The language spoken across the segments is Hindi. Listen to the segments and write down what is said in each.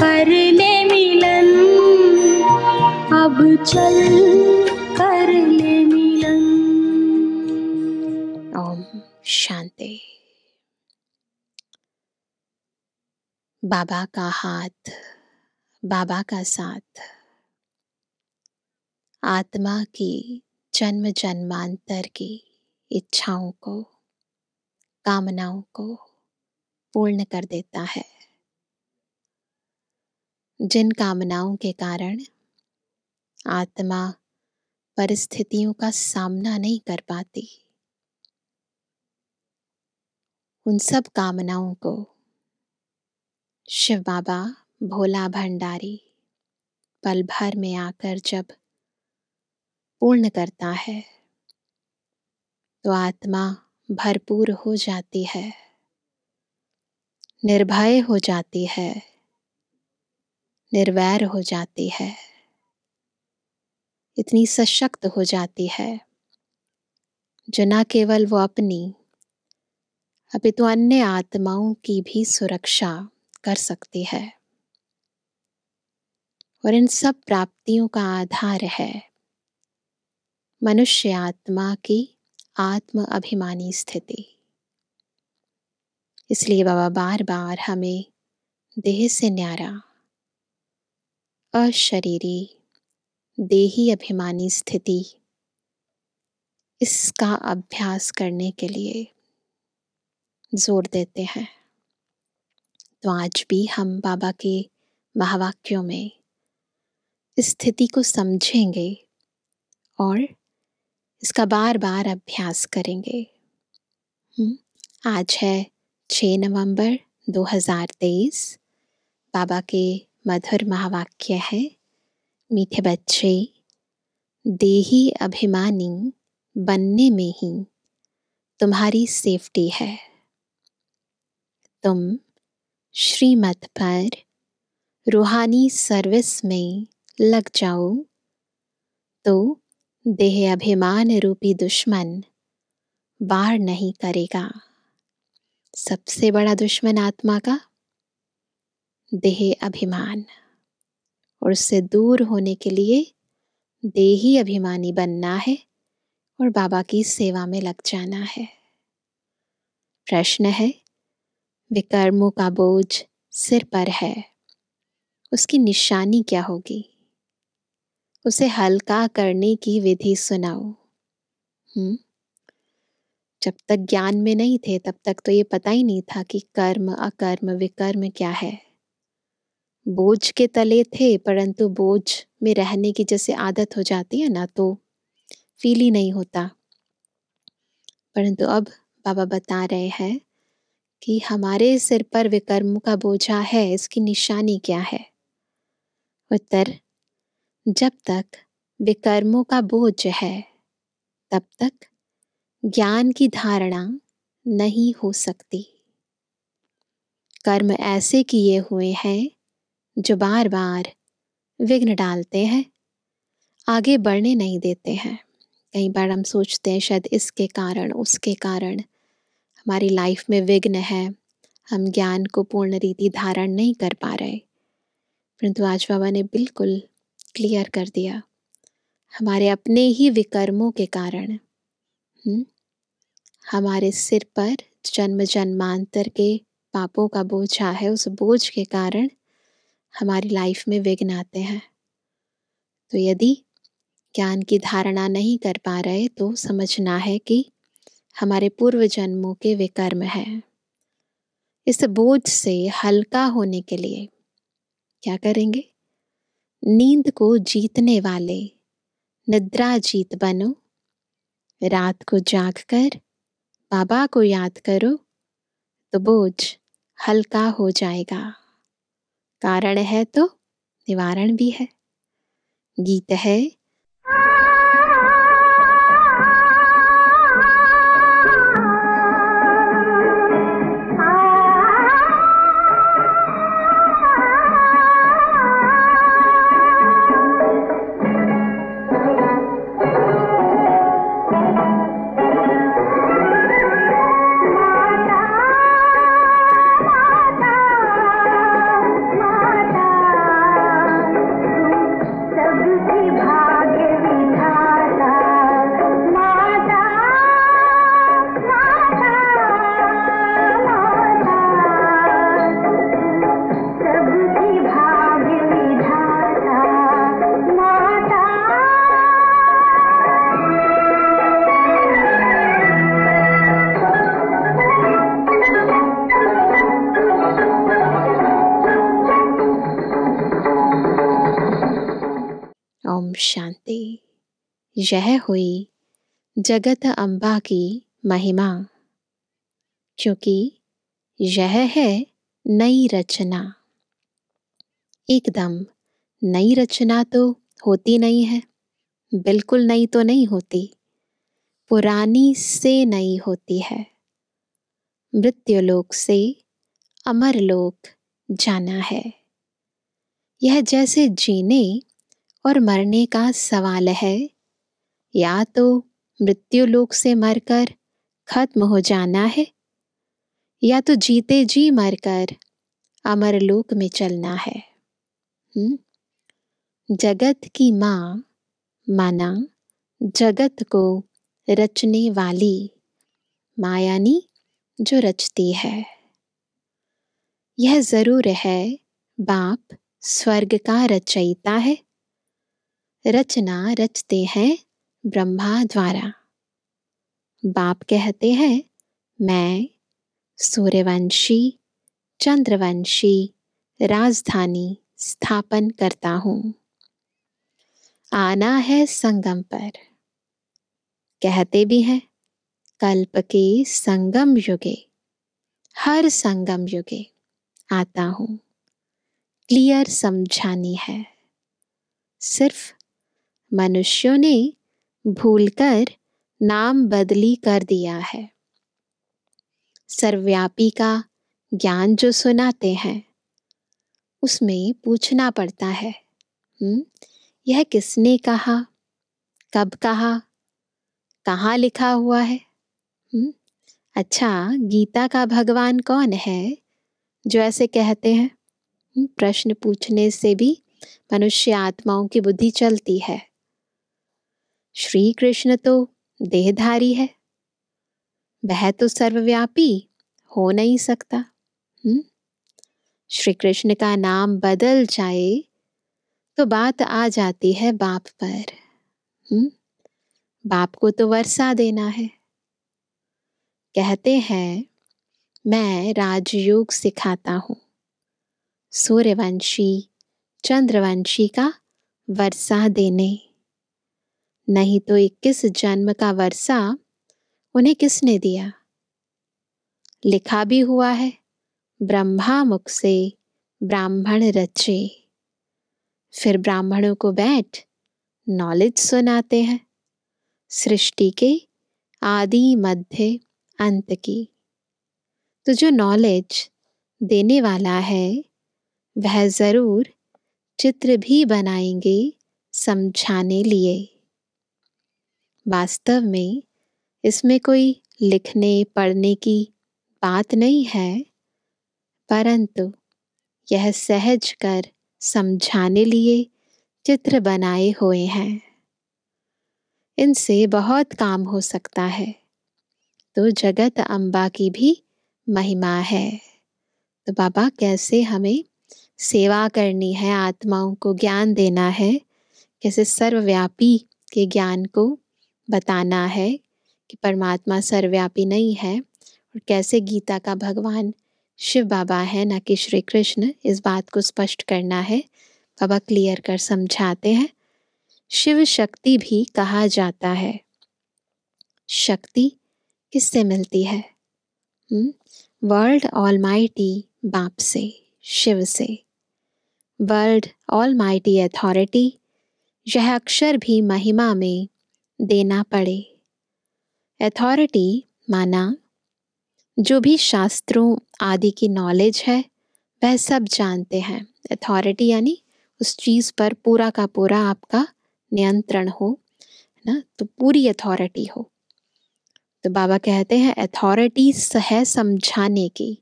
कर ले मिलन अब चल कर ले मिलन ओम शांति बाबा का हाथ बाबा का साथ आत्मा की जन्म जन्मांतर की इच्छाओं को कामनाओं को पूर्ण कर देता है जिन कामनाओं के कारण आत्मा परिस्थितियों का सामना नहीं कर पाती उन सब कामनाओं को शिव बाबा भोला भंडारी पल भर में आकर जब पूर्ण करता है तो आत्मा भरपूर हो जाती है निर्भय हो जाती है निर्वैर हो जाती है इतनी सशक्त हो जाती है जो न केवल वो अपनी अपितु तो अन्य आत्माओं की भी सुरक्षा कर सकती है और इन सब प्राप्तियों का आधार है मनुष्य आत्मा की आत्म अभिमानी स्थिति इसलिए बाबा बार बार हमें देह से न्यारा अशरीरी देही अभिमानी स्थिति इसका अभ्यास करने के लिए जोर देते हैं तो आज भी हम बाबा के महावाक्यों में स्थिति को समझेंगे और इसका बार बार अभ्यास करेंगे हम्म, आज है 6 नवंबर 2023 बाबा के मधुर महावाक्य है मीठे बच्चे देही अभिमानी बनने में ही तुम्हारी सेफ्टी है तुम श्रीमत पर रूहानी सर्विस में लग जाओ तो देह अभिमान रूपी दुश्मन वार नहीं करेगा सबसे बड़ा दुश्मन आत्मा का देह अभिमान और उससे दूर होने के लिए देही अभिमानी बनना है और बाबा की सेवा में लग जाना है प्रश्न है विकर्मों का बोझ सिर पर है उसकी निशानी क्या होगी उसे हल्का करने की विधि सुनाओ हम्म जब तक ज्ञान में नहीं थे तब तक तो ये पता ही नहीं था कि कर्म अकर्म विकर्म क्या है बोझ के तले थे परंतु बोझ में रहने की जैसे आदत हो जाती है ना तो फील ही नहीं होता परंतु अब बाबा बता रहे हैं कि हमारे सिर पर विकर्म का बोझा है इसकी निशानी क्या है उत्तर जब तक विकर्मों का बोझ है तब तक ज्ञान की धारणा नहीं हो सकती कर्म ऐसे किए हुए हैं जो बार बार विघ्न डालते हैं आगे बढ़ने नहीं देते हैं कई बार हम सोचते हैं शायद इसके कारण उसके कारण हमारी लाइफ में विघ्न है हम ज्ञान को पूर्ण रीति धारण नहीं कर पा रहे परंतु आज बाबा ने बिल्कुल क्लियर कर दिया हमारे अपने ही विकर्मों के कारण हुँ? हम्म? हमारे सिर पर जन्म जन्मांतर के पापों का बोझा है उस बोझ के कारण हमारी लाइफ में विघ्न आते हैं तो यदि ज्ञान की धारणा नहीं कर पा रहे तो समझना है कि हमारे पूर्व जन्मों के विकर्म हैं इस बोझ से हल्का होने के लिए क्या करेंगे नींद को जीतने वाले निद्रा जीत बनो रात को जाग कर बाबा को याद करो तो बोझ हल्का हो जाएगा कारण है तो निवारण भी है गीत है यह हुई जगत अम्बा की महिमा क्योंकि यह है नई रचना एकदम नई रचना तो होती नहीं है बिल्कुल नई तो नहीं होती पुरानी से नई होती है मृत्युलोक से अमर लोक जाना है यह जैसे जीने और मरने का सवाल है या तो मृत्यु लोक से मरकर खत्म हो जाना है या तो जीते जी मरकर अमर लोक में चलना है हुँ? हम्म? जगत की माँ माना जगत को रचने वाली मायानी जो रचती है यह जरूर है बाप स्वर्ग का रचयिता है रचना रचते हैं ब्रह्मा द्वारा बाप कहते हैं मैं सूर्यवंशी चंद्रवंशी राजधानी स्थापन करता हूं आना है संगम पर कहते भी हैं कल्प के संगम युगे हर संगम युगे आता हूं क्लियर समझानी है सिर्फ मनुष्यों ने भूलकर नाम बदली कर दिया है सर्वव्यापी का ज्ञान जो सुनाते हैं उसमें पूछना पड़ता है हुँ? हम्म, यह किसने कहा कब कहा कहाँ लिखा हुआ है हुँ? हम्म, अच्छा गीता का भगवान कौन है जो ऐसे कहते हैं हम्म, प्रश्न पूछने से भी मनुष्य आत्माओं की बुद्धि चलती है श्री कृष्ण तो देहधारी है वह तो सर्वव्यापी हो नहीं सकता हम्म श्री कृष्ण का नाम बदल जाए तो बात आ जाती है बाप पर हुँ? हम्म? बाप को तो वर्षा देना है कहते हैं मैं राजयोग सिखाता हूँ सूर्यवंशी चंद्रवंशी का वर्षा देने नहीं तो इक्कीस जन्म का वर्षा उन्हें किसने दिया लिखा भी हुआ है ब्रह्मा मुख से ब्राह्मण रचे फिर ब्राह्मणों को बैठ नॉलेज सुनाते हैं सृष्टि के आदि मध्य अंत की तो जो नॉलेज देने वाला है वह ज़रूर चित्र भी बनाएंगे समझाने लिए वास्तव में इसमें कोई लिखने पढ़ने की बात नहीं है परंतु यह सहज कर समझाने लिए चित्र बनाए हुए हैं इनसे बहुत काम हो सकता है तो जगत अम्बा की भी महिमा है तो बाबा कैसे हमें सेवा करनी है आत्माओं को ज्ञान देना है कैसे सर्वव्यापी के ज्ञान को बताना है कि परमात्मा सर्वव्यापी नहीं है और कैसे गीता का भगवान शिव बाबा है ना कि श्री कृष्ण इस बात को स्पष्ट करना है बाबा क्लियर कर समझाते हैं शिव शक्ति भी कहा जाता है शक्ति किससे मिलती है वर्ल्ड ऑल माइटी बाप से शिव से वर्ल्ड ऑल माइटी अथॉरिटी यह अक्षर भी महिमा में देना पड़े अथॉरिटी माना जो भी शास्त्रों आदि की नॉलेज है वह सब जानते हैं अथॉरिटी यानी उस चीज़ पर पूरा का पूरा आपका नियंत्रण हो है ना तो पूरी अथॉरिटी हो तो बाबा कहते हैं अथॉरिटी सह समझाने की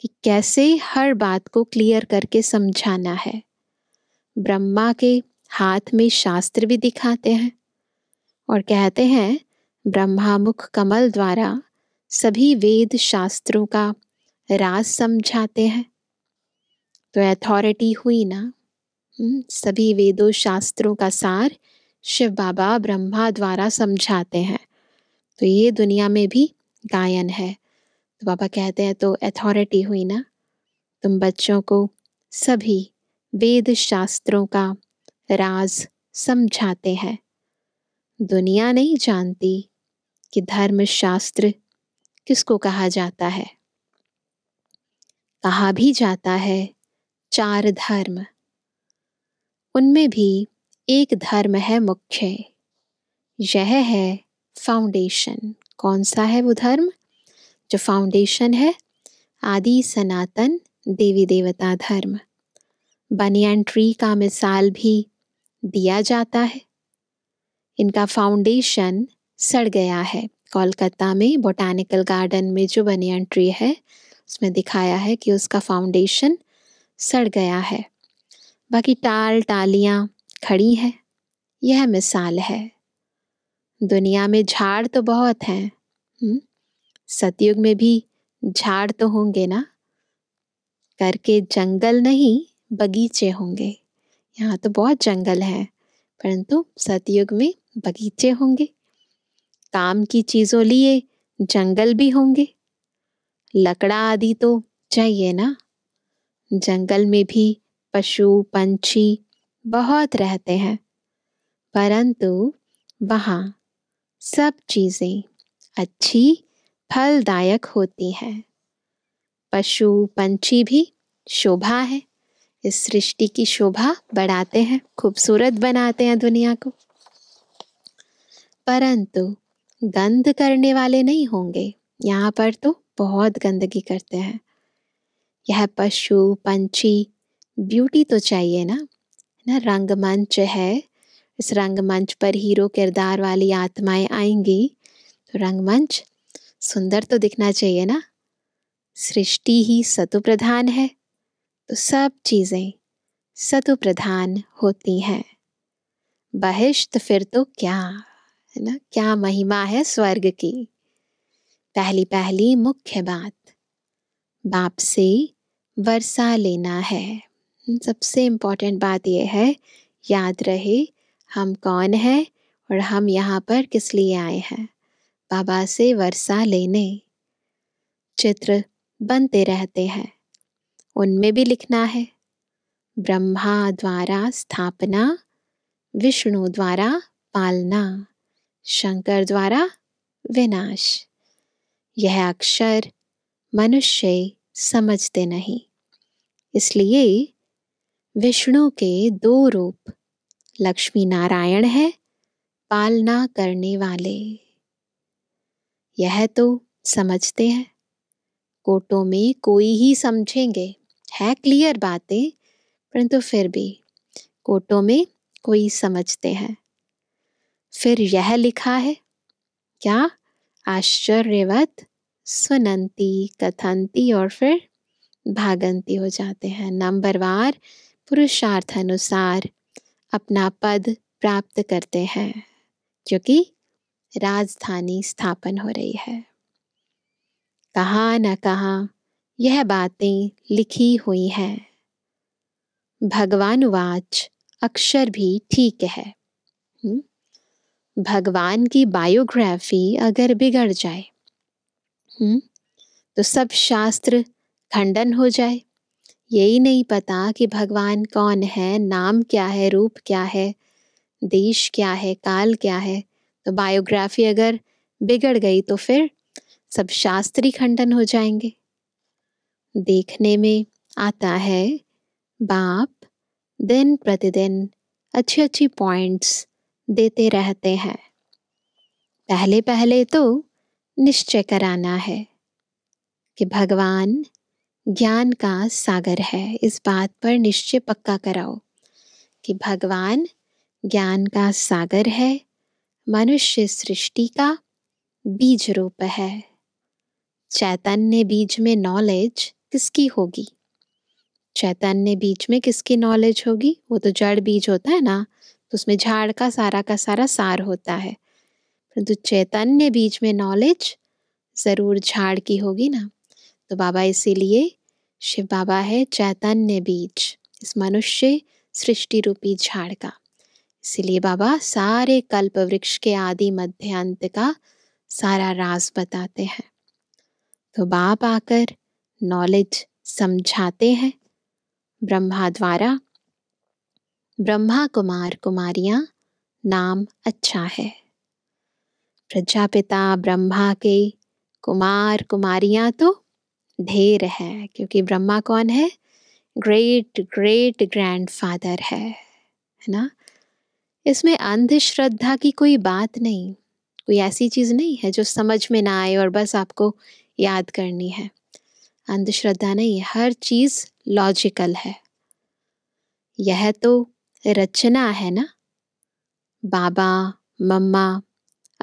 कि कैसे हर बात को क्लियर करके समझाना है ब्रह्मा के हाथ में शास्त्र भी दिखाते हैं और कहते हैं ब्रह्मामुख कमल द्वारा सभी वेद शास्त्रों का राज समझाते हैं तो अथॉरिटी हुई ना हम्म, सभी वेदों शास्त्रों का सार शिव बाबा ब्रह्मा द्वारा समझाते हैं तो ये दुनिया में भी गायन है तो बाबा कहते हैं तो अथॉरिटी हुई ना तुम बच्चों को सभी वेद शास्त्रों का राज समझाते हैं दुनिया नहीं जानती कि धर्मशास्त्र किसको कहा जाता है कहा भी जाता है चार धर्म उनमें भी एक धर्म है मुख्य यह है फाउंडेशन कौन सा है वो धर्म जो फाउंडेशन है आदि सनातन देवी देवता धर्म बनियन ट्री का मिसाल भी दिया जाता है इनका फाउंडेशन सड़ गया है कोलकाता में बोटानिकल गार्डन में जो बनियन ट्री है उसमें दिखाया है कि उसका फाउंडेशन सड़ गया है बाकी टाल टालियाँ खड़ी हैं यह मिसाल है दुनिया में झाड़ तो बहुत हैं हम्म? सतयुग में भी झाड़ तो होंगे ना करके जंगल नहीं बगीचे होंगे यहाँ तो बहुत जंगल हैं परंतु सतयुग में बगीचे होंगे काम की चीजों लिए जंगल भी होंगे लकड़ा आदि तो चाहिए ना जंगल में भी पशु पंछी बहुत रहते हैं परंतु वहाँ सब चीज़ें अच्छी फलदायक होती हैं पशु पंछी भी शोभा है इस सृष्टि की शोभा बढ़ाते हैं खूबसूरत बनाते हैं दुनिया को परंतु गंध करने वाले नहीं होंगे यहाँ पर तो बहुत गंदगी करते हैं यह पशु पंछी ब्यूटी तो चाहिए ना ना रंगमंच है इस रंगमंच पर हीरो किरदार वाली आत्माएं आएंगी तो रंगमंच सुंदर तो दिखना चाहिए ना सृष्टि ही सतु प्रधान है तो सब चीज़ें सतु प्रधान होती हैं बहिश्त फिर तो क्या है ना क्या महिमा है स्वर्ग की पहली पहली मुख्य बात बाप से वर्षा लेना है हम्म, सबसे इम्पॉर्टेंट बात यह है याद रहे हम कौन हैं और हम यहाँ पर किस लिए आए हैं बाबा से वर्षा लेने चित्र बनते रहते हैं उनमें भी लिखना है ब्रह्मा द्वारा स्थापना विष्णु द्वारा पालना शंकर द्वारा विनाश यह अक्षर मनुष्य समझते नहीं इसलिए विष्णु के दो रूप लक्ष्मी नारायण है पालना करने वाले यह तो समझते हैं कोटों में कोई ही समझेंगे है क्लियर बातें परंतु फिर भी कोटों में कोई समझते हैं फिर यह लिखा है क्या आश्चर्यवत सुनंती कथंती और फिर भागंती हो जाते हैं नंबरवार पुरुषार्थ अनुसार अपना पद प्राप्त करते हैं क्योंकि राजधानी स्थापन हो रही है कहा न कहा यह बातें लिखी हुई हैं भगवान वाच अक्षर भी ठीक है हुँ? भगवान की बायोग्राफी अगर बिगड़ जाए हुँ? हम्म, तो सब शास्त्र खंडन हो जाए यही नहीं पता कि भगवान कौन है नाम क्या है रूप क्या है देश क्या है काल क्या है तो बायोग्राफी अगर बिगड़ गई तो फिर सब शास्त्री खंडन हो जाएंगे देखने में आता है बाप दिन प्रतिदिन अच्छी अच्छी पॉइंट्स देते रहते हैं पहले पहले तो निश्चय कराना है कि भगवान ज्ञान का सागर है इस बात पर निश्चय पक्का कराओ कि भगवान ज्ञान का सागर है मनुष्य सृष्टि का बीज रूप है चैतन्य बीज में नॉलेज किसकी होगी चैतन्य बीज में किसकी नॉलेज होगी वो तो जड़ बीज होता है ना तो उसमें झाड़ का सारा का सारा सार होता है परंतु चैतन्य बीज में नॉलेज ज़रूर झाड़ की होगी ना तो बाबा इसीलिए शिव बाबा है चैतन्य बीज इस मनुष्य सृष्टि रूपी झाड़ का इसीलिए बाबा सारे कल्प वृक्ष के आदि मध्य अंत का सारा राज बताते हैं तो बाप आकर नॉलेज समझाते हैं ब्रह्मा द्वारा ब्रह्मा कुमार कुमारियां नाम अच्छा है प्रजापिता ब्रह्मा के कुमार कुमारियां तो ढेर है क्योंकि ब्रह्मा कौन है ग्रेट ग्रेट ग्रैंड फादर है है ना इसमें अंधश्रद्धा की कोई बात नहीं कोई ऐसी चीज़ नहीं है जो समझ में ना आए और बस आपको याद करनी है अंधश्रद्धा नहीं हर चीज़ लॉजिकल है यह तो रचना है ना बाबा मम्मा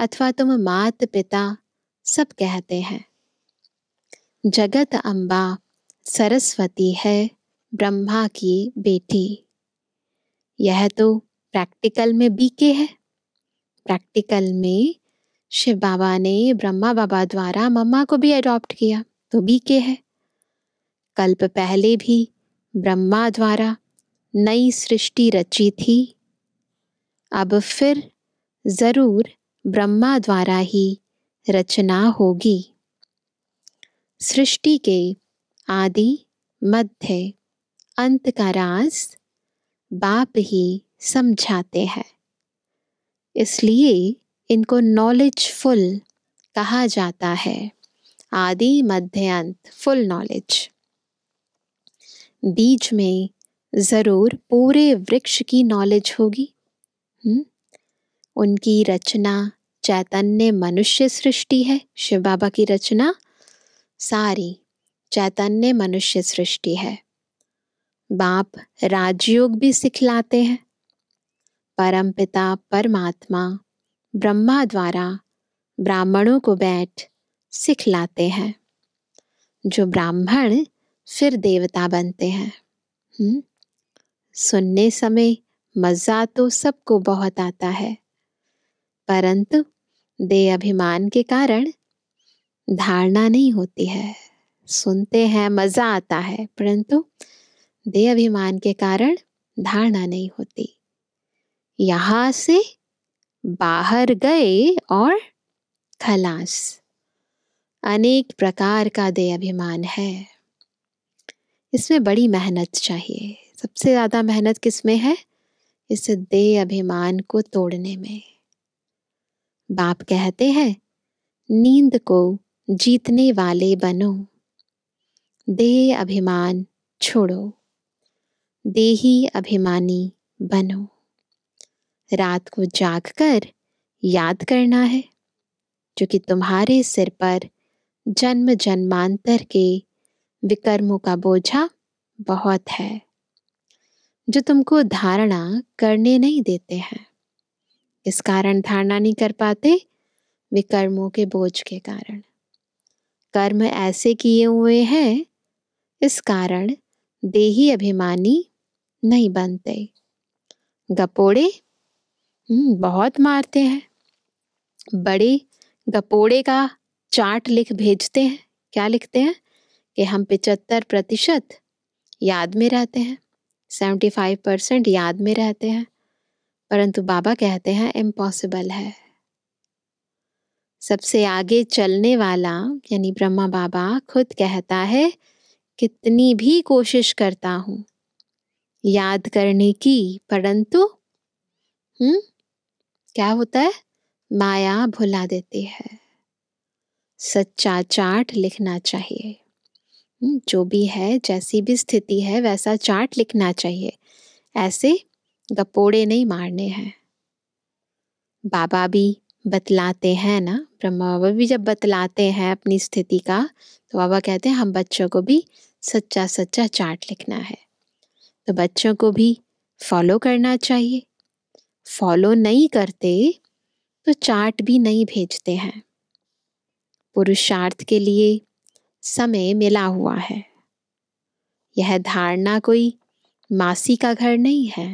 अथवा तुम मात पिता सब कहते हैं जगत अम्बा सरस्वती है ब्रह्मा की बेटी यह तो प्रैक्टिकल में बीके है प्रैक्टिकल में शिव बाबा ने ब्रह्मा बाबा द्वारा मम्मा को भी अडॉप्ट किया तो बीके है कल्प पहले भी ब्रह्मा द्वारा नई सृष्टि रची थी अब फिर ज़रूर ब्रह्मा द्वारा ही रचना होगी सृष्टि के आदि मध्य अंत का राज बाप ही समझाते हैं इसलिए इनको नॉलेजफुल कहा जाता है आदि मध्य अंत फुल नॉलेज बीच में ज़रूर पूरे वृक्ष की नॉलेज होगी हुँ? हम्म? उनकी रचना चैतन्य मनुष्य सृष्टि है शिव बाबा की रचना सारी चैतन्य मनुष्य सृष्टि है बाप राजयोग भी सिखलाते हैं परमपिता परमात्मा ब्रह्मा द्वारा ब्राह्मणों को बैठ सिखलाते हैं जो ब्राह्मण फिर देवता बनते हैं हम्म सुनने समय मज़ा तो सबको बहुत आता है परंतु दे अभिमान के कारण धारणा नहीं होती है सुनते हैं मज़ा आता है परंतु दे अभिमान के कारण धारणा नहीं होती यहाँ से बाहर गए और खलास अनेक प्रकार का दे अभिमान है इसमें बड़ी मेहनत चाहिए सबसे ज़्यादा मेहनत किस में है इस दे अभिमान को तोड़ने में बाप कहते हैं नींद को जीतने वाले बनो दे अभिमान छोड़ो देही अभिमानी बनो रात को जाग कर याद करना है जो कि तुम्हारे सिर पर जन्म जन्मांतर के विकर्मों का बोझा बहुत है जो तुमको धारणा करने नहीं देते हैं इस कारण धारणा नहीं कर पाते वे कर्मों के बोझ के कारण कर्म ऐसे किए हुए हैं इस कारण देही अभिमानी नहीं बनते गपोड़े हम्म, बहुत मारते हैं बड़े गपोड़े का चार्ट लिख भेजते हैं क्या लिखते हैं कि हम पिचहत्तर प्रतिशत याद में रहते हैं सेवेंटी फाइव परसेंट याद में रहते हैं परंतु बाबा कहते हैं इम्पॉसिबल है सबसे आगे चलने वाला यानी ब्रह्मा बाबा खुद कहता है कितनी भी कोशिश करता हूँ याद करने की परंतु हम्म क्या होता है माया भुला देती है सच्चा चार्ट लिखना चाहिए हम्म, जो भी है जैसी भी स्थिति है वैसा चार्ट लिखना चाहिए ऐसे गपोड़े नहीं मारने हैं बाबा भी बतलाते हैं ना ब्रह्मा बाबा भी जब बतलाते हैं अपनी स्थिति का तो बाबा कहते हैं हम बच्चों को भी सच्चा सच्चा चार्ट लिखना है तो बच्चों को भी फॉलो करना चाहिए फॉलो नहीं करते तो चार्ट भी नहीं भेजते हैं पुरुषार्थ के लिए समय मिला हुआ है यह धारणा कोई मासी का घर नहीं है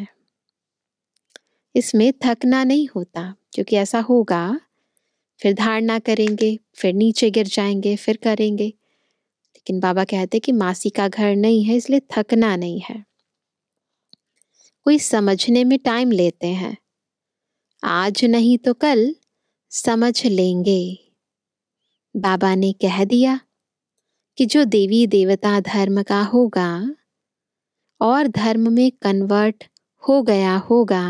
इसमें थकना नहीं होता क्योंकि ऐसा होगा फिर धारणा करेंगे फिर नीचे गिर जाएंगे फिर करेंगे लेकिन बाबा कहते कि मासी का घर नहीं है इसलिए थकना नहीं है कोई समझने में टाइम लेते हैं आज नहीं तो कल समझ लेंगे बाबा ने कह दिया कि जो देवी देवता धर्म का होगा और धर्म में कन्वर्ट हो गया होगा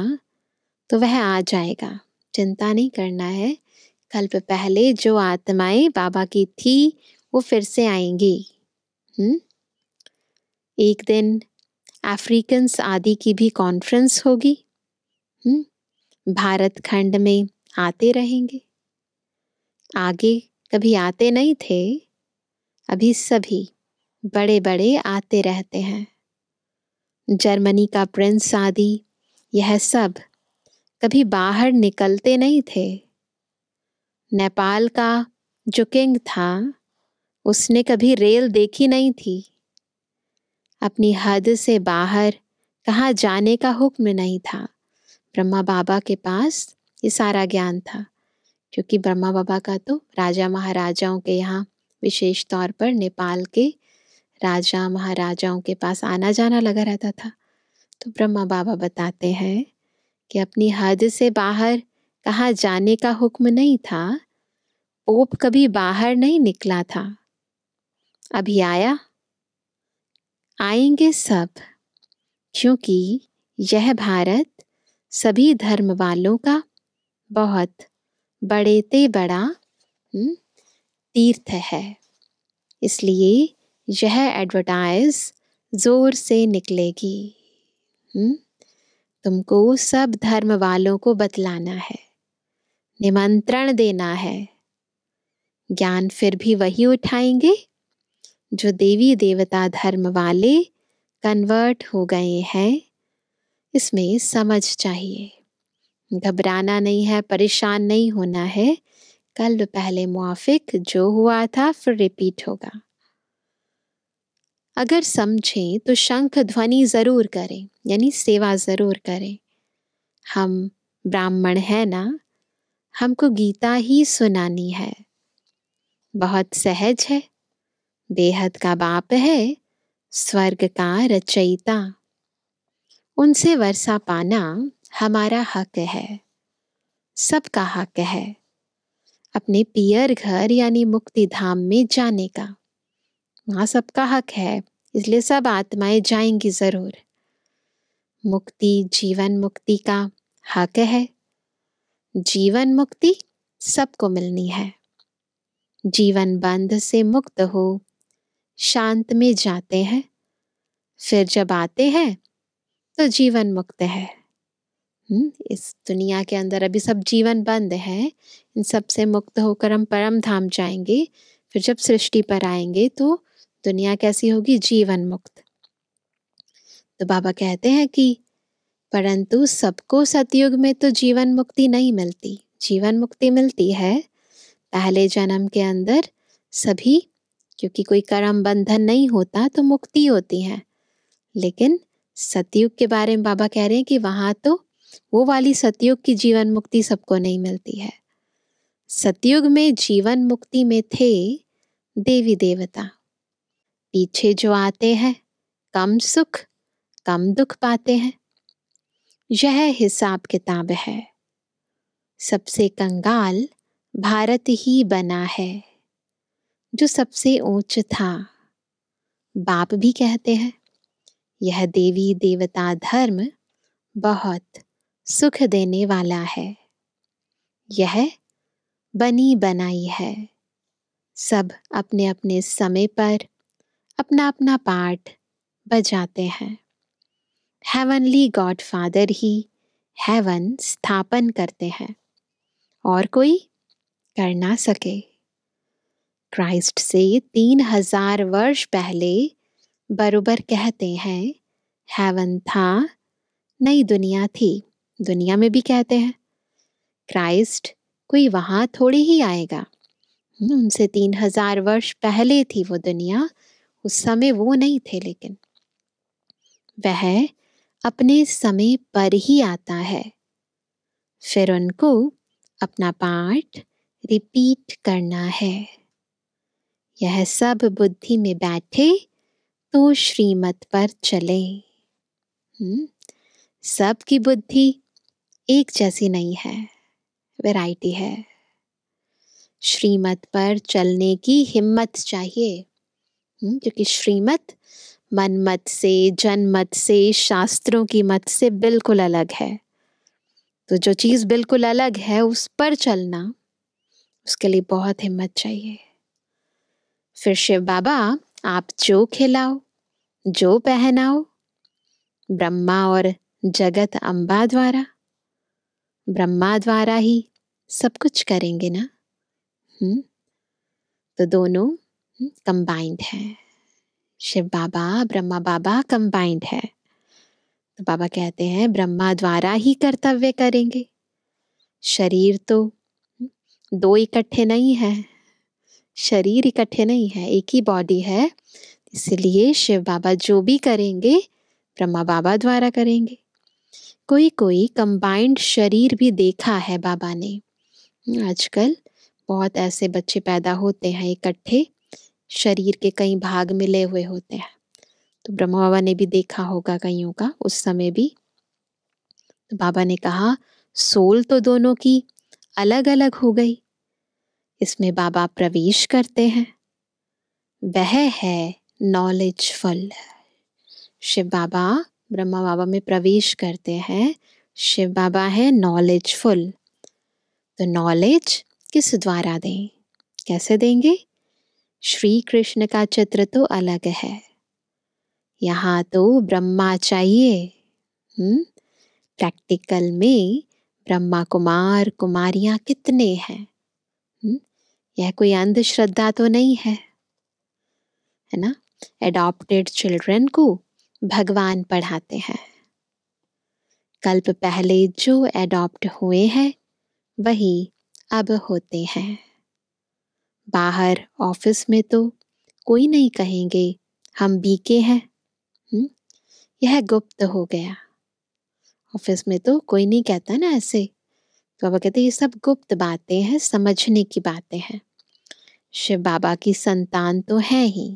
तो वह आ जाएगा चिंता नहीं करना है कल्प पहले जो आत्माएं बाबा की थी वो फिर से आएंगी हम्म एक दिन अफ्रीकन्स आदि की भी कॉन्फ्रेंस होगी हम्म भारत खंड में आते रहेंगे आगे कभी आते नहीं थे अभी सभी बड़े बड़े आते रहते हैं जर्मनी का प्रिंस आदि यह सब कभी बाहर निकलते नहीं थे नेपाल का जो किंग था उसने कभी रेल देखी नहीं थी अपनी हद से बाहर कहाँ जाने का हुक्म नहीं था ब्रह्मा बाबा के पास ये सारा ज्ञान था क्योंकि ब्रह्मा बाबा का तो राजा महाराजाओं के यहाँ विशेष तौर पर नेपाल के राजा महाराजाओं के पास आना जाना लगा रहता था तो ब्रह्मा बाबा बताते हैं कि अपनी हद से बाहर कहा जाने का हुक्म नहीं था पोप कभी बाहर नहीं निकला था अभी आया आएंगे सब क्योंकि यह भारत सभी धर्म वालों का बहुत बड़े ते बड़ा हम्म, तीर्थ है इसलिए यह एडवर्टाइज जोर से निकलेगी हम्म तुमको सब धर्म वालों को बतलाना है निमंत्रण देना है ज्ञान फिर भी वही उठाएंगे जो देवी देवता धर्म वाले कन्वर्ट हो गए हैं इसमें समझ चाहिए घबराना नहीं है परेशान नहीं होना है कल पहले मुआफिक जो हुआ था फिर रिपीट होगा अगर समझें तो शंख ध्वनि ज़रूर करें यानी सेवा ज़रूर करें हम ब्राह्मण हैं ना हमको गीता ही सुनानी है बहुत सहज है बेहद का बाप है स्वर्ग का रचयिता उनसे वर्षा पाना हमारा हक है सबका हक है अपने पियर घर यानी मुक्ति धाम में जाने का वहाँ सबका हक है इसलिए सब आत्माएं जाएंगी ज़रूर मुक्ति जीवन मुक्ति का हक है जीवन मुक्ति सबको मिलनी है जीवन बंध से मुक्त हो शांत में जाते हैं फिर जब आते हैं तो जीवन मुक्त है इस दुनिया के अंदर अभी सब जीवन बंद है इन सब से मुक्त होकर हम परम धाम जाएंगे फिर जब सृष्टि पर आएंगे तो दुनिया कैसी होगी जीवन मुक्त तो बाबा कहते हैं कि परंतु सबको सतयुग में तो जीवन मुक्ति नहीं मिलती जीवन मुक्ति मिलती है पहले जन्म के अंदर सभी क्योंकि कोई कर्म बंधन नहीं होता तो मुक्ति होती है लेकिन सतयुग के बारे में बाबा कह रहे हैं कि वहां तो वो वाली सतयुग की जीवन मुक्ति सबको नहीं मिलती है सतयुग में जीवन मुक्ति में थे देवी देवता पीछे जो आते हैं कम सुख कम दुख पाते हैं यह हिसाब किताब है सबसे कंगाल भारत ही बना है जो सबसे ऊंच था बाप भी कहते हैं यह देवी देवता धर्म बहुत सुख देने वाला है यह बनी बनाई है सब अपने अपने समय पर अपना अपना पार्ट बजाते हैं हेवनली गॉड फादर ही हेवन स्थापन करते हैं और कोई कर ना सके क्राइस्ट से तीन हजार वर्ष पहले बरोबर कहते हैं हेवन था नई दुनिया थी दुनिया में भी कहते हैं क्राइस्ट कोई वहां थोड़े ही आएगा हम्म, उनसे तीन हजार वर्ष पहले थी वो दुनिया उस समय वो नहीं थे लेकिन वह अपने समय पर ही आता है फिर उनको अपना पाठ रिपीट करना है यह सब बुद्धि में बैठे तो श्रीमत पर चले हम्म सब की बुद्धि एक जैसी नहीं है वैरायटी है श्रीमत पर चलने की हिम्मत चाहिए हम्म, क्योंकि श्रीमत मन मत से जन मत से शास्त्रों की मत से बिल्कुल अलग है तो जो चीज़ बिल्कुल अलग है उस पर चलना उसके लिए बहुत हिम्मत चाहिए फिर शिव बाबा आप जो खिलाओ जो पहनाओ ब्रह्मा और जगत अम्बा द्वारा ब्रह्मा द्वारा ही सब कुछ करेंगे ना हम्म तो दोनों कंबाइंड हम्म, है शिव बाबा ब्रह्मा बाबा कंबाइंड है तो बाबा कहते हैं ब्रह्मा द्वारा ही कर्तव्य करेंगे शरीर तो हम्म, दो इकट्ठे नहीं है शरीर इकट्ठे नहीं है एक ही बॉडी है इसलिए शिव बाबा जो भी करेंगे ब्रह्मा बाबा द्वारा करेंगे कोई कोई कंबाइंड शरीर भी देखा है बाबा ने आजकल बहुत ऐसे बच्चे पैदा होते हैं इकट्ठे शरीर के कई भाग मिले हुए होते हैं तो ब्रह्मा बाबा ने भी देखा होगा कईयों का उस समय भी तो बाबा ने कहा सोल तो दोनों की अलग अलग हो गई इसमें बाबा प्रवेश करते हैं वह है नॉलेज फल शिव बाबा ब्रह्मा बाबा में प्रवेश करते हैं शिव बाबा है नॉलेजफुल तो नॉलेज किस द्वारा दें कैसे देंगे श्री कृष्ण का चित्र तो अलग है यहाँ तो ब्रह्मा चाहिए हम्म प्रैक्टिकल में ब्रह्मा कुमार कुमारियाँ कितने हैं हम्म? यह कोई अंधश्रद्धा तो नहीं है है ना एडॉप्टेड चिल्ड्रन को भगवान पढ़ाते हैं कल्प पहले जो एडॉप्ट हुए हैं वही अब होते हैं बाहर ऑफिस में तो कोई नहीं कहेंगे हम बीके हैं हम्म, यह गुप्त हो गया ऑफिस में तो कोई नहीं कहता ना ऐसे तो बाबा कहते ये सब गुप्त बातें हैं समझने की बातें हैं शिव बाबा की संतान तो है ही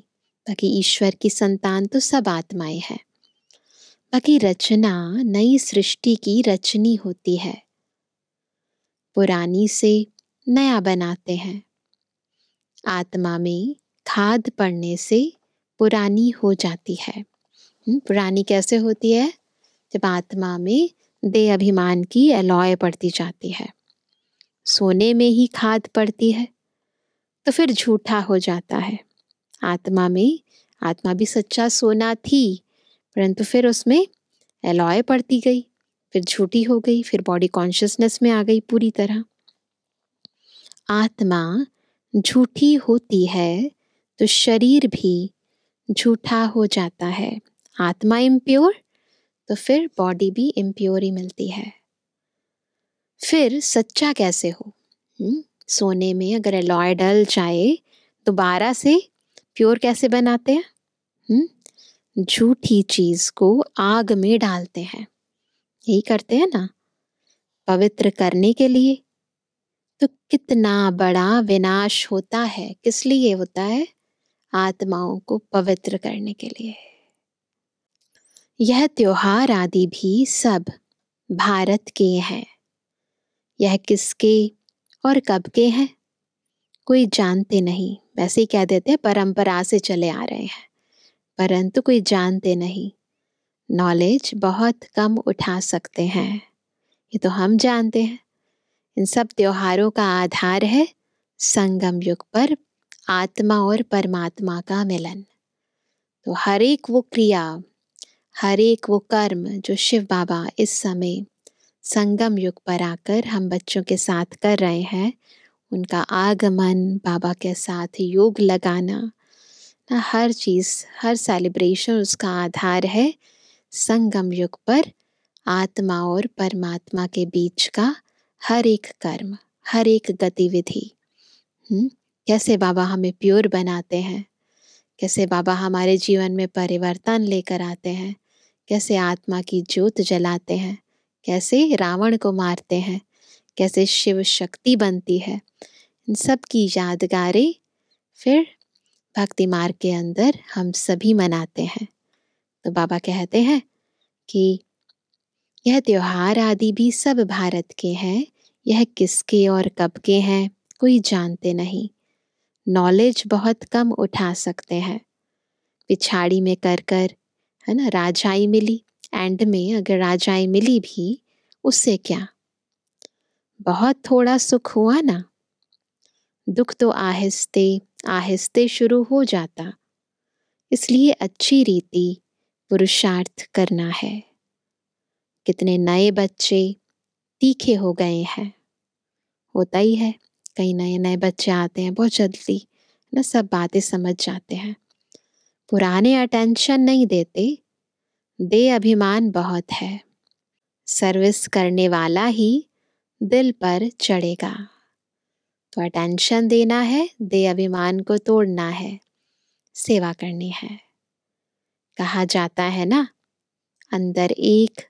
बाकी ईश्वर की संतान तो सब आत्माएं हैं बाकी रचना नई सृष्टि की रचनी होती है पुरानी से नया बनाते हैं आत्मा में खाद पड़ने से पुरानी हो जाती है हम्म, पुरानी कैसे होती है जब आत्मा में दे अभिमान की अलॉय पड़ती जाती है सोने में ही खाद पड़ती है तो फिर झूठा हो जाता है आत्मा में आत्मा भी सच्चा सोना थी परंतु फिर उसमें एलॉय पड़ती गई फिर झूठी हो गई फिर बॉडी कॉन्शियसनेस में आ गई पूरी तरह आत्मा झूठी होती है तो शरीर भी झूठा हो जाता है आत्मा इम्प्योर तो फिर बॉडी भी इम्प्योर ही मिलती है फिर सच्चा कैसे हो हुँ? हम्म, सोने में अगर एलॉय डल जाए दोबारा से प्योर कैसे बनाते हैं हम्म झूठी चीज को आग में डालते हैं यही करते हैं ना पवित्र करने के लिए तो कितना बड़ा विनाश होता है किस लिए होता है आत्माओं को पवित्र करने के लिए यह त्योहार आदि भी सब भारत के हैं यह किसके और कब के हैं कोई जानते नहीं वैसे ही कह देते हैं परंपरा से चले आ रहे हैं परंतु कोई जानते नहीं नॉलेज बहुत कम उठा सकते हैं ये तो हम जानते हैं इन सब त्योहारों का आधार है संगम युग पर आत्मा और परमात्मा का मिलन तो हर एक वो क्रिया हर एक वो कर्म जो शिव बाबा इस समय संगम युग पर आकर हम बच्चों के साथ कर रहे हैं उनका आगमन बाबा के साथ योग लगाना ना हर चीज़ हर सेलिब्रेशन उसका आधार है संगम युग पर आत्मा और परमात्मा के बीच का हर एक कर्म हर एक गतिविधि हम्म, कैसे बाबा हमें प्योर बनाते हैं कैसे बाबा हमारे जीवन में परिवर्तन लेकर आते हैं कैसे आत्मा की ज्योत जलाते हैं कैसे रावण को मारते हैं कैसे शिव शक्ति बनती है इन सब की यादगारें फिर भक्ति मार्ग के अंदर हम सभी मनाते हैं तो बाबा कहते हैं कि यह त्यौहार आदि भी सब भारत के हैं यह किसके और कब के हैं कोई जानते नहीं नॉलेज बहुत कम उठा सकते हैं पिछाड़ी में कर कर है ना राजाई मिली एंड में अगर राजाई मिली भी उससे क्या बहुत थोड़ा सुख हुआ ना दुख तो आहिस्ते आहिस्ते शुरू हो जाता इसलिए अच्छी रीति पुरुषार्थ करना है कितने नए बच्चे तीखे हो गए हैं होता ही है कई नए नए बच्चे आते हैं बहुत जल्दी ना सब बातें समझ जाते हैं पुराने अटेंशन नहीं देते दे अभिमान बहुत है सर्विस करने वाला ही दिल पर चढ़ेगा को अटेंशन देना है दे अभिमान को तोड़ना है सेवा करनी है कहा जाता है ना अंदर एक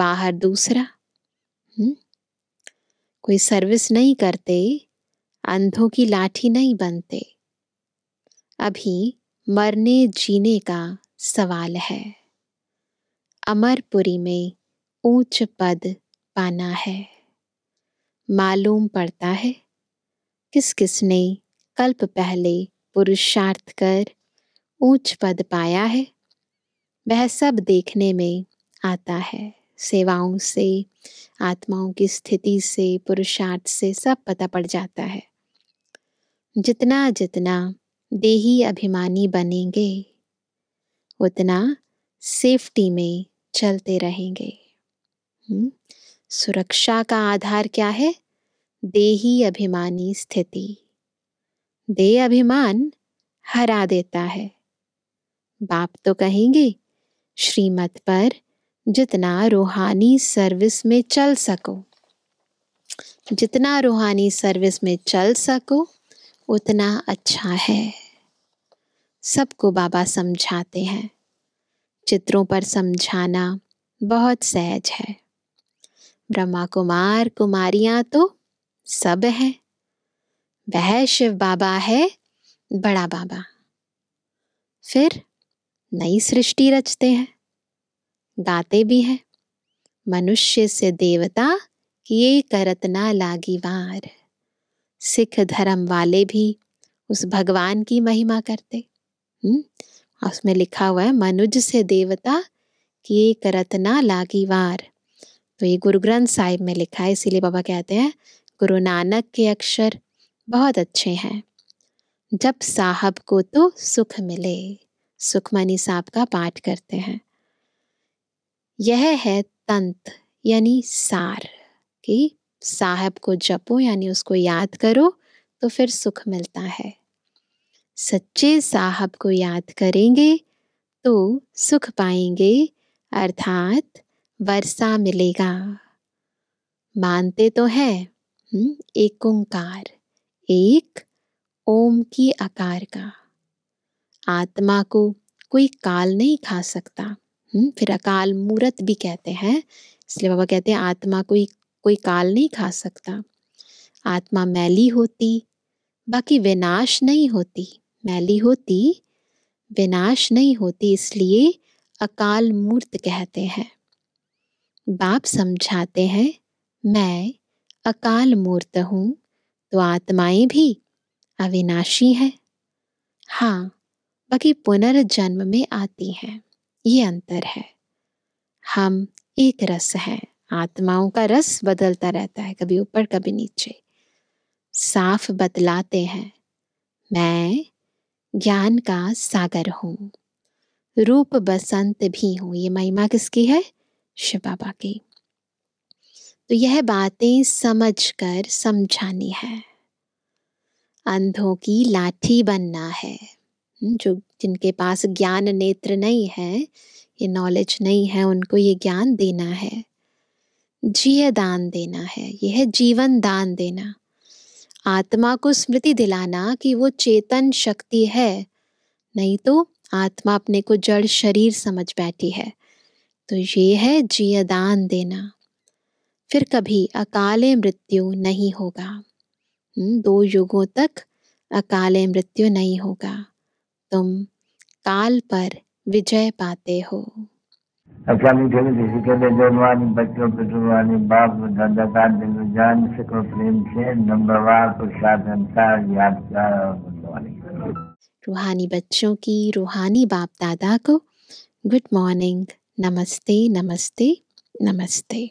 बाहर दूसरा हुँ? हम्म? कोई सर्विस नहीं करते अंधों की लाठी नहीं बनते अभी मरने जीने का सवाल है अमरपुरी में ऊंच पद पाना है मालूम पड़ता है किस किसने कल्प पहले पुरुषार्थ कर ऊंच पद पाया है वह सब देखने में आता है सेवाओं से आत्माओं की स्थिति से पुरुषार्थ से सब पता पड़ जाता है जितना जितना देही अभिमानी बनेंगे उतना सेफ्टी में चलते रहेंगे हुँ? हम्म, सुरक्षा का आधार क्या है देही अभिमानी स्थिति दे अभिमान हरा देता है बाप तो कहेंगे श्रीमत पर जितना रूहानी सर्विस में चल सको जितना रूहानी सर्विस में चल सको उतना अच्छा है सबको बाबा समझाते हैं चित्रों पर समझाना बहुत सहज है ब्रह्मा कुमार कुमारियां तो सब है वह शिव बाबा है बड़ा बाबा फिर नई सृष्टि रचते हैं गाते भी हैं मनुष्य से देवता ये करत ना लागी वार सिख धर्म वाले भी उस भगवान की महिमा करते हम्म उसमें लिखा हुआ है मनुज से देवता किए करत ना लागी वार तो ये गुरु ग्रंथ साहिब में लिखा है इसीलिए बाबा कहते हैं गुरु नानक के अक्षर बहुत अच्छे हैं जब साहब को तो सुख मिले सुखमनी साहब का पाठ करते हैं यह है तंत यानी सार कि साहब को जपो यानी उसको याद करो तो फिर सुख मिलता है सच्चे साहब को याद करेंगे तो सुख पाएंगे अर्थात वर्षा मिलेगा मानते तो हैं एक ओंकार एक ओम की आकार का आत्मा को कोई काल नहीं खा सकता हम्म, फिर अकाल मूरत भी कहते हैं इसलिए बाबा कहते हैं आत्मा कोई कोई काल नहीं खा सकता आत्मा मैली होती बाकी विनाश नहीं होती मैली होती विनाश नहीं होती इसलिए अकाल मूर्त कहते हैं बाप समझाते हैं मैं अकाल मूर्त हूँ तो आत्माएं भी अविनाशी है हाँ बाकी पुनर्जन्म में आती हैं ये अंतर है हम एक रस हैं आत्माओं का रस बदलता रहता है कभी ऊपर कभी नीचे साफ बतलाते हैं मैं ज्ञान का सागर हूँ रूप बसंत भी हूँ ये महिमा किसकी है शिव बाबा की तो यह बातें समझकर समझानी है अंधों की लाठी बनना है हम्म, जो जिनके पास ज्ञान नेत्र नहीं है ये नॉलेज नहीं है उनको ये ज्ञान देना है जिय दान देना है यह है जीवन दान देना आत्मा को स्मृति दिलाना कि वो चेतन शक्ति है नहीं तो आत्मा अपने को जड़ शरीर समझ बैठी है तो ये है जिय दान देना फिर कभी अकाले मृत्यु नहीं होगा हम्म, दो युगों तक अकाले मृत्यु नहीं होगा तुम काल पर विजय पाते हो अकाली किसी के लिए बच्चों जुड़वानी बाप दादा का दिल जान प्रेम से प्रसाद यादगार रूहानी बच्चों की रूहानी बाप दादा को गुड मॉर्निंग नमस्ते नमस्ते नमस्ते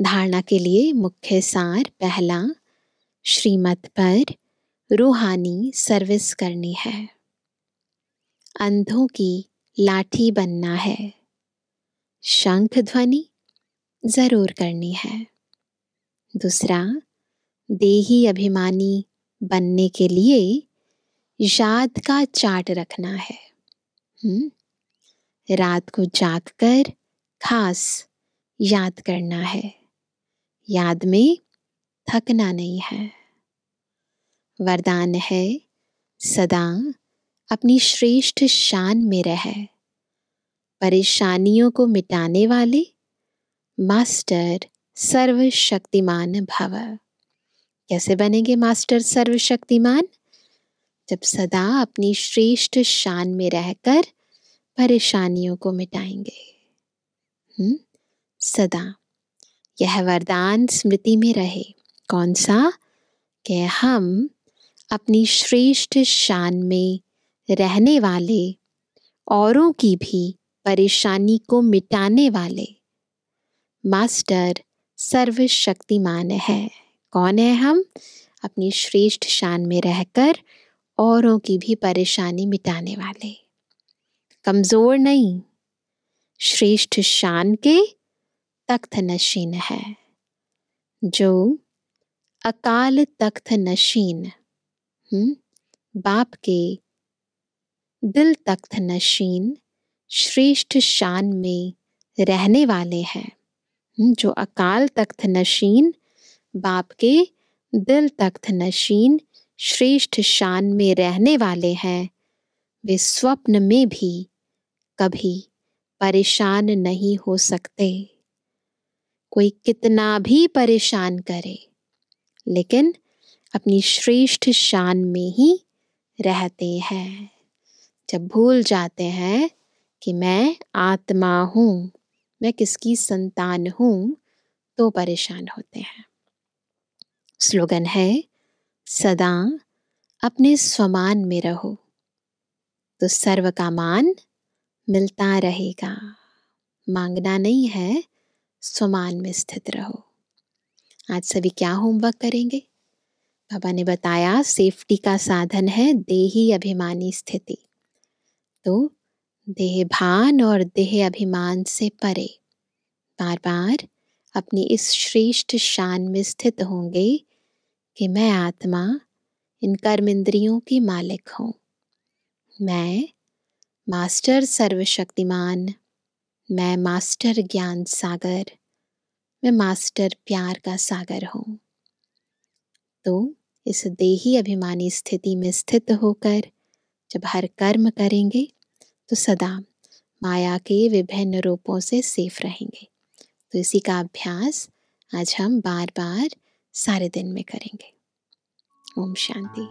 धारणा के लिए मुख्य सार पहला श्रीमत पर रूहानी सर्विस करनी है अंधों की लाठी बनना है शंख ध्वनि जरूर करनी है दूसरा देही अभिमानी बनने के लिए याद का चाट रखना है हुँ? हम्म, रात को जागकर खास याद करना है याद में थकना नहीं है वरदान है सदा अपनी श्रेष्ठ शान में रह परेशानियों को मिटाने वाले मास्टर सर्वशक्तिमान भव कैसे बनेंगे मास्टर सर्वशक्तिमान जब सदा अपनी श्रेष्ठ शान में रहकर परेशानियों को मिटाएंगे हुँ? हम्म, सदा यह वरदान स्मृति में रहे कौन सा कि हम अपनी श्रेष्ठ शान में रहने वाले औरों की भी परेशानी को मिटाने वाले मास्टर सर्वशक्तिमान है कौन है हम अपनी श्रेष्ठ शान में रहकर औरों की भी परेशानी मिटाने वाले कमज़ोर नहीं श्रेष्ठ शान के तख्त नशीन है जो अकाल तख्त नशीन हम्म बाप के दिल तख्त नशीन श्रेष्ठ शान में रहने वाले हैं जो अकाल तख्त नशीन बाप के दिल तख्त नशीन श्रेष्ठ शान में रहने वाले हैं वे स्वप्न में भी कभी परेशान नहीं हो सकते कोई कितना भी परेशान करे लेकिन अपनी श्रेष्ठ शान में ही रहते हैं जब भूल जाते हैं कि मैं आत्मा हूँ मैं किसकी संतान हूँ तो परेशान होते हैं स्लोगन है सदा अपने स्वमान में रहो तो सर्व का मान मिलता रहेगा मांगना नहीं है स्वमान में स्थित रहो आज सभी क्या होमवर्क करेंगे बाबा ने बताया सेफ्टी का साधन है देही अभिमानी स्थिति तो देह भान और देह अभिमान से परे बार बार अपनी इस श्रेष्ठ शान में स्थित होंगे कि मैं आत्मा इन कर्म इंद्रियों की मालिक हूँ मैं मास्टर सर्वशक्तिमान मैं मास्टर ज्ञान सागर मैं मास्टर प्यार का सागर हूँ तो इस देही अभिमानी स्थिति में स्थित होकर जब हर कर्म करेंगे तो सदा माया के विभिन्न रूपों से सेफ रहेंगे तो इसी का अभ्यास आज हम बार बार सारे दिन में करेंगे ओम शांति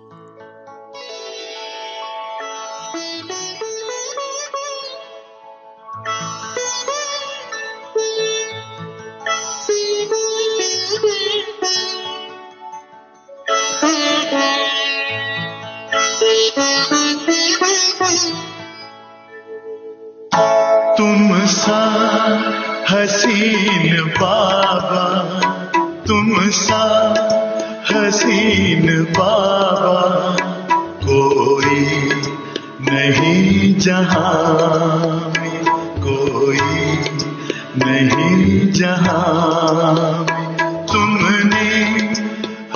तुम सा हसीन बाबा तुम सा हसीन बाबा कोई नहीं जहां में कोई नहीं जहां तुमने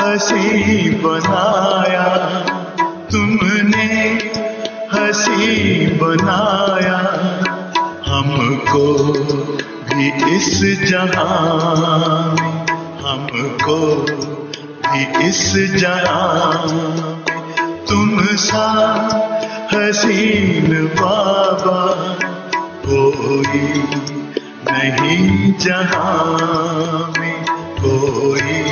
हसी बनाया तुमने हसी बनाया हमको भी इस जहां हमको भी इस जहां तुम सा हसीन बाबा कोई नहीं जहां में कोई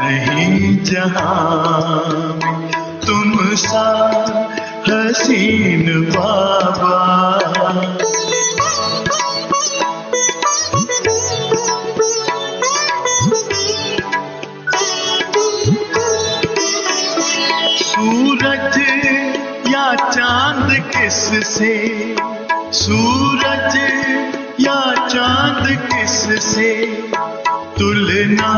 नहीं जहां में तुम सा हसीन बाबा सूरज या चांद किस से सूरज या चांद किस से तुलना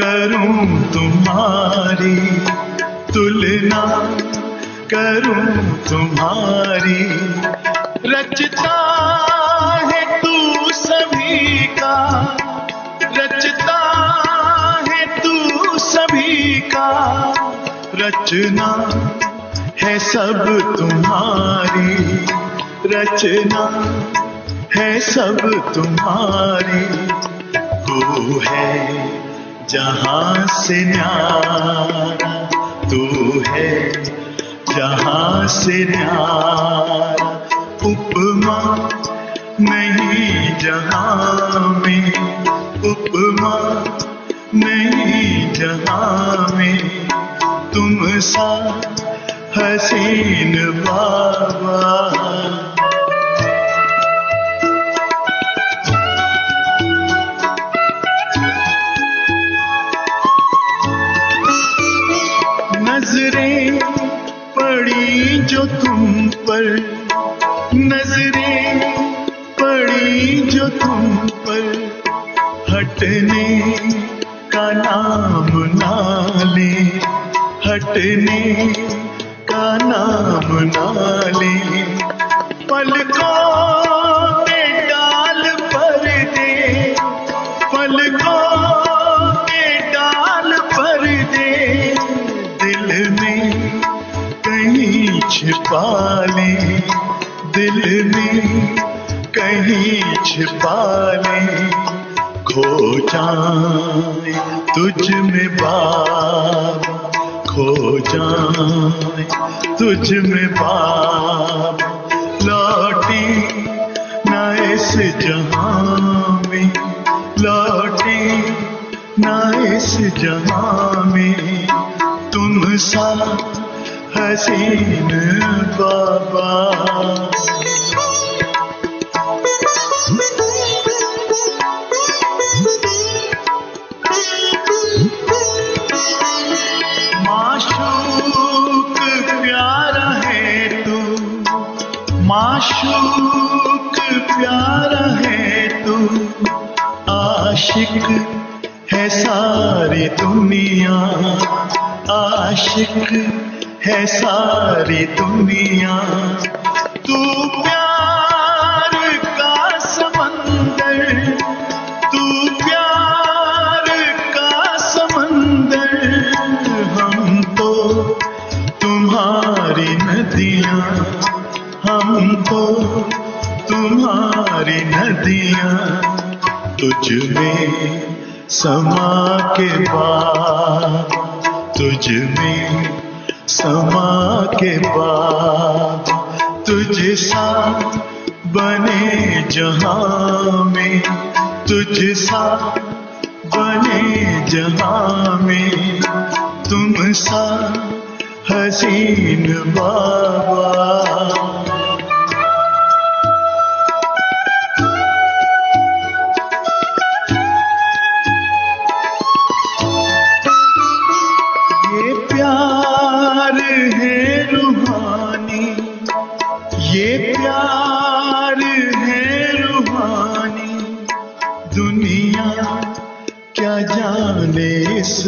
करूं तुम्हारी तुलना करूं तुम्हारी रचता है तू सभी का रचता है तू सभी का रचना है सब तुम्हारी रचना है सब तुम्हारी वो है जहां से न्यारा तू है जहां से न्यार उपमा नहीं जहां में उपमा नहीं जहां में तुम सा हसीन बाबा नजरें पड़ी जो तुम पर नजरें पड़ी जो तुम पर हटने का नाम ना ले हटने का नाम ना ले पलकों छिपा ले खो जाए तुझ में बाप खो जाए तुझ में बाप लौटी न इस जहां में लौटी न इस जहां में तुम सा हसीन बाबा आशिक है सारी दुनिया आशिक है सारी दुनिया तू प्यार का समंदर तू प्यार का समंदर हम तो तुम्हारी नदियाँ हम तो तुम्हारी नदियाँ तुझ में समा के बाद तुझ में समा के बाद तुझ सा बने जहां में तुझ सा बने जहां में तुम सा हसीन बाबा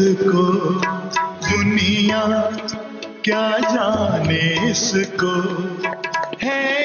इसको दुनिया क्या जाने इसको है